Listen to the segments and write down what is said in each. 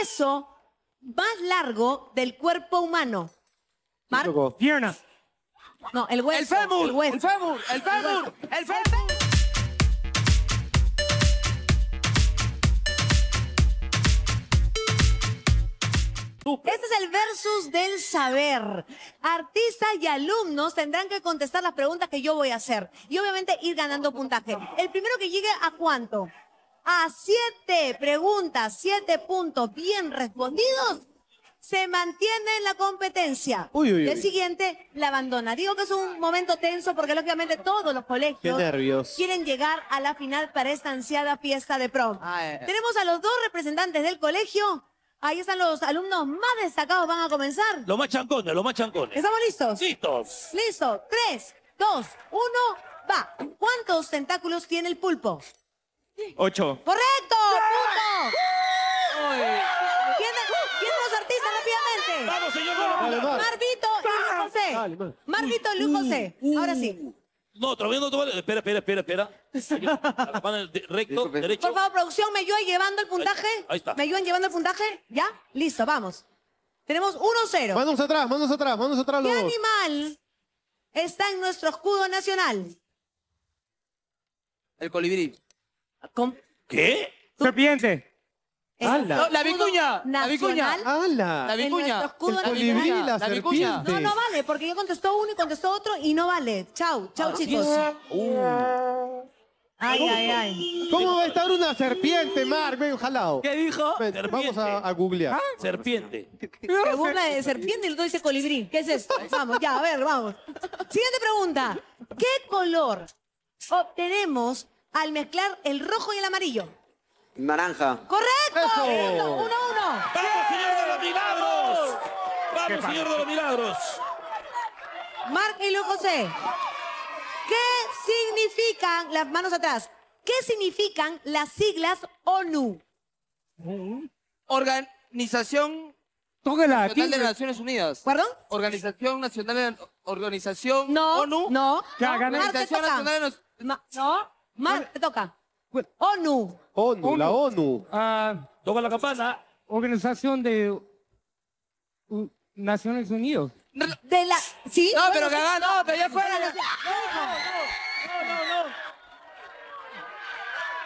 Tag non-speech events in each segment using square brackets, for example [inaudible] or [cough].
hueso más largo del cuerpo humano? ¿Marco? Pierna. No, el hueso. El fémur. El, hueso. el fémur. El fémur. El fémur. Este es el versus del saber. Artistas y alumnos tendrán que contestar las preguntas que yo voy a hacer y obviamente ir ganando puntaje. El primero que llegue a cuánto? a siete preguntas, siete puntos bien respondidos, se mantiene en la competencia. Uy, El siguiente la abandona. Digo que es un momento tenso porque lógicamente todos los colegios quieren llegar a la final para esta ansiada fiesta de prom. Ah, eh, eh. Tenemos a los dos representantes del colegio. Ahí están los alumnos más destacados, van a comenzar. Los más chancones, los más chancones. ¿Estamos listos? Listos. Listo. Tres, dos, uno, va. ¿Cuántos tentáculos tiene el pulpo? Ocho. ¡Correcto! ¡Punto! ¿Quién, es los artistas rápidamente? Vamos, señor. Dale, y Luis José. Dale, Marvito y Luis José. Ahora sí. No, todavía no Espera, espera, espera, espera. [laughs] derecho. Por favor, producción, ¿me ayudan llevando el puntaje? ahí está. ¿Me ayudan llevando el puntaje? ¿Ya? Listo, vamos. Tenemos 1-0. vamos atrás, ¡Mándonos atrás, vamos atrás ¿Qué animal está en nuestro escudo nacional? El colibrí. ¿Qué? Serpiente la vicuña, la vicuña. Ala. La vicuña. El colibrí, la No, no vale, porque yo contestó uno y contestó otro y no vale. Chau, chau, ah, chicos. Ay, ay, ay. Uh. ¿Cómo va a estar una serpiente, Mark? Ven, jalado. ¿Qué dijo? Vamos a, googlear. Ah, serpiente. Se burla de serpiente y luego dice colibrí. ¿Qué es esto? Vamos, ya, a ver, vamos. Siguiente pregunta. ¿Qué color obtenemos al mezclar el rojo y el amarillo? Naranja. ¡Correcto! ¡Eso! ¡Uno, uno! ¡Vamos, señor de los milagros! ¡Vamos, señor de los milagros! Marc y Luis José, ¿qué significan las manos atrás? ¿Qué significan las siglas ONU? Organización Tóquela. de las Naciones Unidas. ¿Perdón? Organización Nacional de Organización No, ONU. no. Organización Nacional de las... no. Mar, te toca. ONU. ONU, la ONU. Ah, toca la campana. Organización de Naciones Unidas. De la. ¿Sí? No, pero que haga, no, pero ya fuera. No, no, no.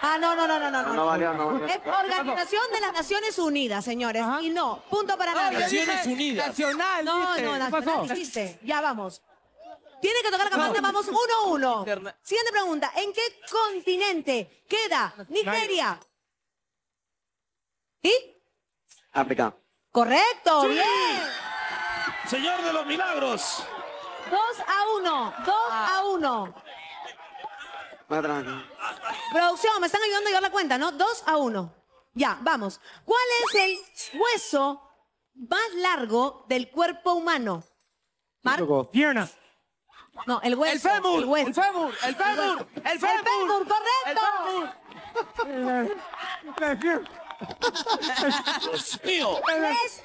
Ah, no, no, no, no, no. No no Es Organización de las Naciones Unidas, señores. Y no, punto para nadie. Naciones Unidas. Nacional, No, no, no. nacional dijiste. Ya vamos. Tiene que tocar la campana, vamos uno a uno. Siguiente pregunta, ¿en qué continente queda Nigeria? ¿Y? África. Correcto, bien. Señor de los milagros. Dos a uno, dos a ah. uno. Producción, me están ayudando a llevar la cuenta, ¿no? Dos a uno. Ya, vamos. ¿Cuál es el hueso más largo del cuerpo humano? Marco. Pierna. No, el hueso. El fémur. El, hueso. el fémur. El fémur. El fémur. correcto. El fémur. 3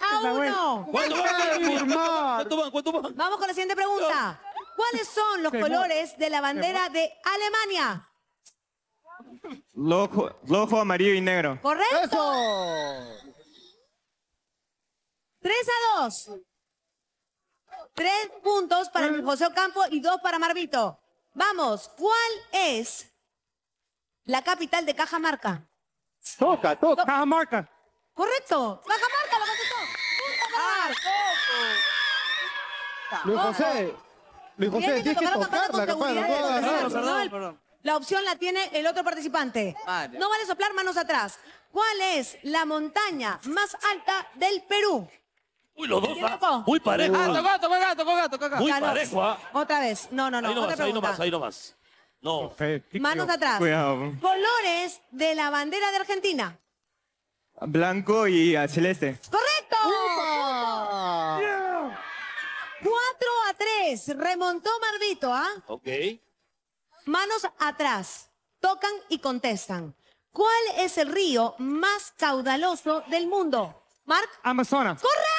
a 1. ¿Cuánto van? ¿Cuánto van? Vamos con la siguiente pregunta. ¿Cuáles son los colores de la bandera de Alemania? Rojo, rojo, amarillo y negro. Correcto. 3 a 2. Tres puntos para José Ocampo y dos para Marvito. Vamos, ¿cuál es la capital de Cajamarca? Toca, toca. Cajamarca. Correcto. Cajamarca lo contestó. Ah, toco. Luis José. Luis José, tienes que tocar la La opción la tiene el otro participante. No vale soplar manos atrás. ¿Cuál es la montaña más alta del Perú? Uy, los dos. ah. Muy ah, parejo. Ah, tocó, tocó tocó Muy parejo, Otra vez. No, no, no. Ahí nomás, ahí nomás, ahí nomás. No. Manos atrás. Colores de la bandera de Argentina. Blanco y celeste. ¡Correcto! Uh, Cuatro a tres. Remontó Marvito, ¿ah? Ok. Manos atrás. Tocan y contestan. ¿Cuál es el río más caudaloso del mundo? Mark. Amazonas. ¡Correcto!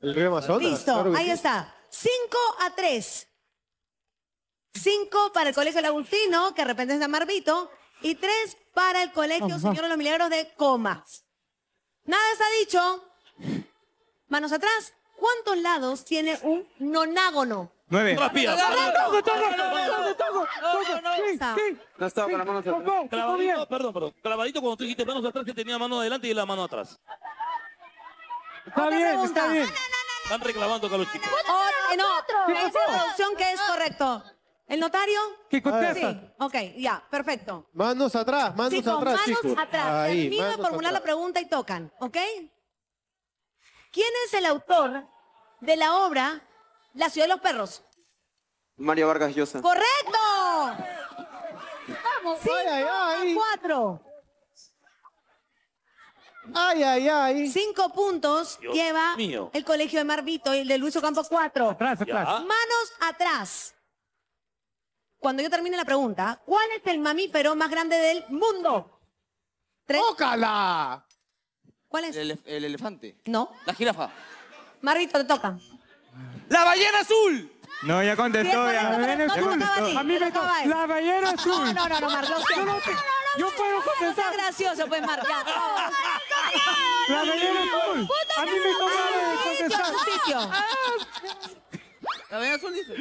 El río Listo, ahí está. 5 a 3. 5 para el Colegio la que de repente es de Marvito, y tres para el Colegio Señor de los Milagros de Comas. Nada está dicho. Manos atrás. ¿Cuántos lados tiene un nonágono? 9. ¡Toco, Rápido. Toco, toco, toco, toco, No estaba con la mano... atrás. Clavadito, perdón, perdón. Clavadito cuando tú dijiste manos atrás, que tenía mano adelante y la mano atrás. Está bien, está bien. Están reclamando con los chicos. No, no, es oh, producción que es correcto. ¿El notario? Que contesta. Sí, ok, ya, perfecto. Manos atrás, manos chicos, atrás, manos chicos. atrás. Ahí, Termino manos de formular atrás. la pregunta y tocan, ¿ok? ¿Quién es el autor de la obra la ciudad de los perros. María Vargas Llosa. ¡Correcto! Vamos, cinco ay, ay. cuatro. Ay, ay, ay. Cinco puntos lleva el colegio de Marvito y el de Luis Ocampo cuatro. Manos atrás. Cuando yo termine la pregunta, ¿cuál es el mamífero más grande del mundo? Tres. ¡Tócala! ¿Cuál es? El, elefante. No. La jirafa. Marvito, te toca. ¡La ballena azul! No, ya contestó, ya. La ballena azul. A mí me toca. La ballena azul. No, no, no, no, Yo puedo contestar. Es gracioso, pues, marcar. La ballena azul. A mí me tocó contestar. sitio. La ballena azul dice.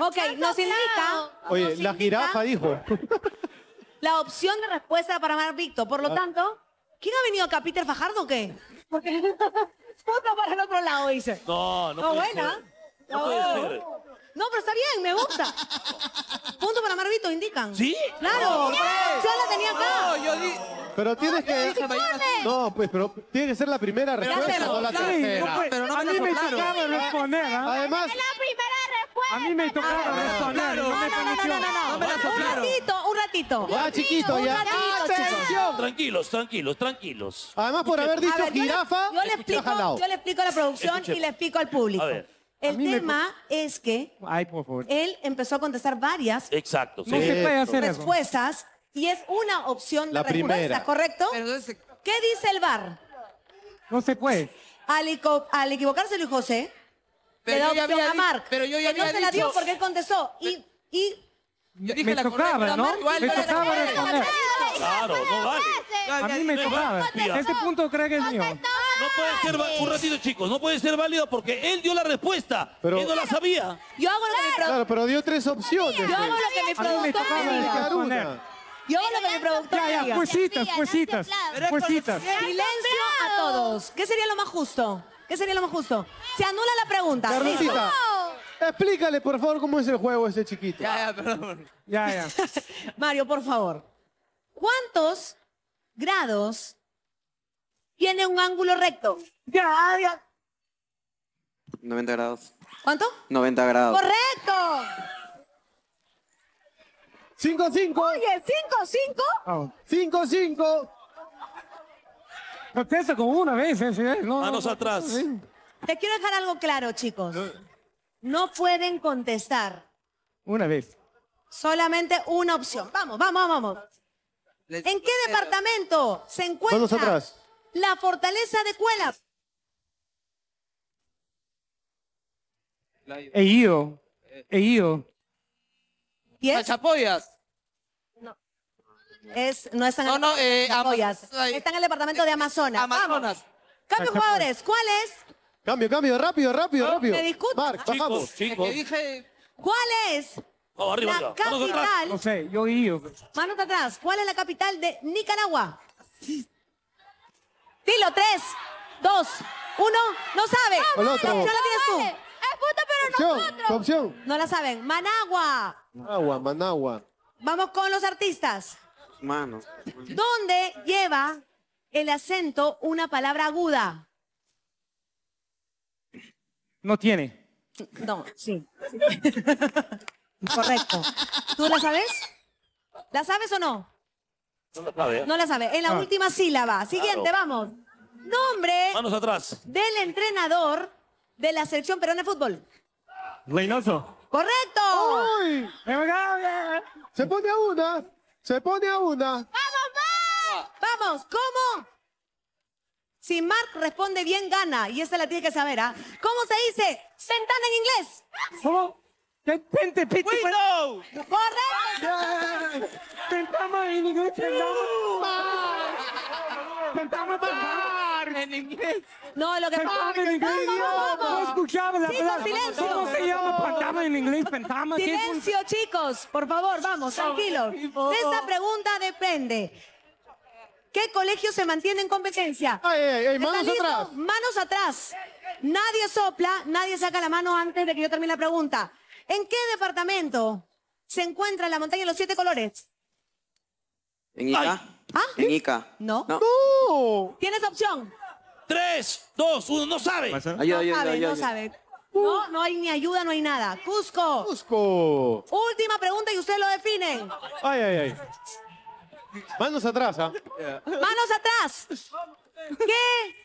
Ok, nos indica. Oye, la jirafa dijo. La opción de respuesta para Mar Victor. Por lo tanto, ¿quién ha venido acá? ¿Peter Fajardo o qué? Porque. Puta para el otro lado, dice. No, no. No, buena. No pero está bien, me gusta. Punto para Marvito, indican. ¿Sí? Claro. Yo la pues. tenía acá. Pero tienes que... No, pues, pero tiene que ser la primera respuesta, o la tercera. pero a mí me tocaba responder, Además... la primera respuesta. A mí me tocaba responder. No, no, no, no, no. Un ratito, un ratito. ah, chiquito, ya. Tranquilos, tranquilos, tranquilos. Además, por haber dicho jirafa... Yo le explico a la producción y le explico al público. El tema es que él empezó a contestar varias respuestas y es una opción de respuesta, primera. ¿correcto? ¿Qué dice el bar? No se puede. Al, equivocarse Luis José, le da opción a Mark. pero yo ya no se la dio porque él contestó. Y, y Yo dije Me la correcta, tocaba, ¿no? Me tocaba responder. Claro, no vale. A mí me tocaba. Este punto creo que es mío no puede ser válido. Un ratito, chicos. No puede ser válido porque él dio la respuesta. Pero, él no la sabía. Yo hago lo que me Claro, pero dio tres opciones. Yo hago lo pues. que me preguntó. Yo hago lo que me Ya, ya, puesitas juecitas, Silencio a todos. ¿Qué sería lo más justo? ¿Qué sería lo más justo? Se anula la pregunta. explícale, por favor, cómo es el juego ese chiquito. Ya, ya, perdón. Ya, ya. [laughs] Mario, por favor. ¿Cuántos grados tiene un ángulo recto? Ya, ya. 90 grados. ¿Cuánto? 90 grados. ¡Correcto! 5, 5. Oye, 5, 5. 5, 5. Contesta como una vez, ¿eh? No, Manos atrás. Te quiero dejar algo claro, chicos. No pueden contestar. Una vez. Solamente una opción. Vamos, vamos, vamos. ¿En qué departamento se encuentra la fortaleza de Cuelap. Eio Eio ¿Y es? Chapoyas. No. Es, no es No, no, Chapoyas. Eh, en el departamento de Amazonas. Amazonas. Cambio, jugadores. Pues. ¿Cuál es? Cambio, cambio, rápido, rápido, oh, rápido. Me discuto. Marc, bajamos. chicos. ¿Cuál es la capital? No sé, yo y yo. Manos atrás. ¿Cuál es la capital de Nicaragua? Dilo, tres, dos, uno, no sabe. El otro. No, la tienes tú. Es puta, pero opción, otro. Opción. No la saben. Managua. Managua, Managua. Vamos con los artistas. Manos. ¿Dónde lleva el acento una palabra aguda? No tiene. No, sí. sí. [laughs] Correcto. ¿Tú la sabes? ¿La sabes o no? ¿eh? No la sabe. En la ah. última sílaba. Siguiente, vamos. Nombre. Manos atrás. Del entrenador de la selección peruana de fútbol. Reynoso. ¡Correcto! ¡Uy! Se pone a una. Se pone a una. ¡Vamos, vamos! Vamos, ¿cómo? Si Mark responde bien, gana. Y esa la tiene que saber, ¿ah? ¿Cómo se dice? Sentada en inglés. ¿Cómo? Vente, pente Window. ¡Corre! Tentamos en inglés, tentamos Tentamos En inglés. No, lo que pasa es que no escuchamos la palabra. silencio. ¿Cómo se llama pantama en inglés? Pantama. Silencio, chicos. Por favor, vamos, tranquilo. De esta pregunta depende. ¿Qué colegio se mantiene en competencia? Ay, ay, ay, manos atrás. Manos atrás. Nadie sopla, nadie saca la mano antes de que yo termine la pregunta. ¿En qué departamento se encuentra la montaña de los siete colores? ¿En Ica? ¿Ah? ¿En Ica? No. no. ¿Tienes opción? Tres, dos, uno, no sabe. no sabe, no sabe. No, no hay ni ayuda, no hay nada. Cusco. Cusco. Última pregunta y usted lo definen. Ay, ay, ay. Manos atrás, ¿ah? Manos atrás. ¿Qué?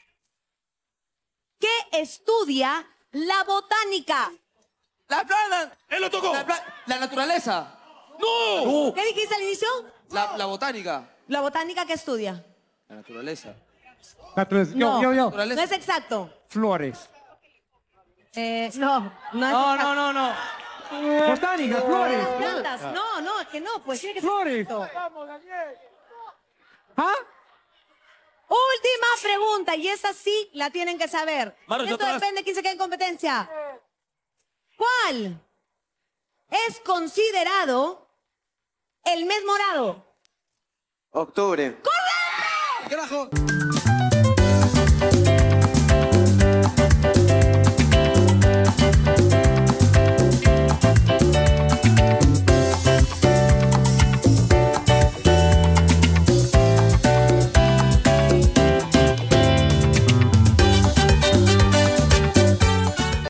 ¿Qué estudia la botánica? La planta, Él lo tocó. La, naturaleza. ¡No! ¿Qué dijiste al inicio? La, botánica. ¿La botánica qué estudia? La naturaleza. Naturaleza. Yo, No, yo, yo. no es exacto. Flores. Eh, no, no No, no, no, Botánica, flores. plantas. No, no, es que no, pues tiene que ser Flores. ¿Ah? Última pregunta, y esa sí la tienen que saber. Esto depende de quién se quede en competencia. ¿Cuál es considerado el mes morado? Octubre. ¡Correcto!